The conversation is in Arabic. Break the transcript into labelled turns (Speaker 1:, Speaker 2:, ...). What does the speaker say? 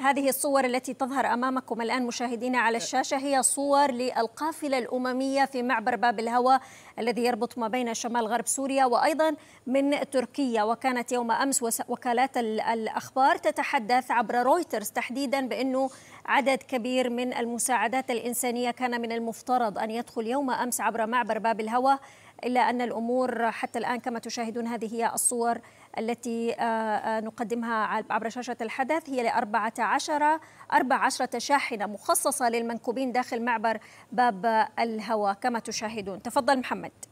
Speaker 1: هذه الصور التي تظهر أمامكم الآن مشاهدينا على الشاشة هي صور للقافلة الأممية في معبر باب الهوى الذي يربط ما بين شمال غرب سوريا وأيضا من تركيا وكانت يوم أمس وكالات الأخبار تتحدث عبر رويترز تحديدا بأنه عدد كبير من المساعدات الإنسانية كان من المفترض أن يدخل يوم أمس عبر معبر باب الهوى إلا أن الأمور حتى الآن كما تشاهدون هذه هي الصور التي آه، آه، نقدمها عبر شاشة الحدث هي لأربعة عشر أربع عشرة شاحنة مخصصة للمنكوبين داخل معبر باب الهوى كما تشاهدون تفضل محمد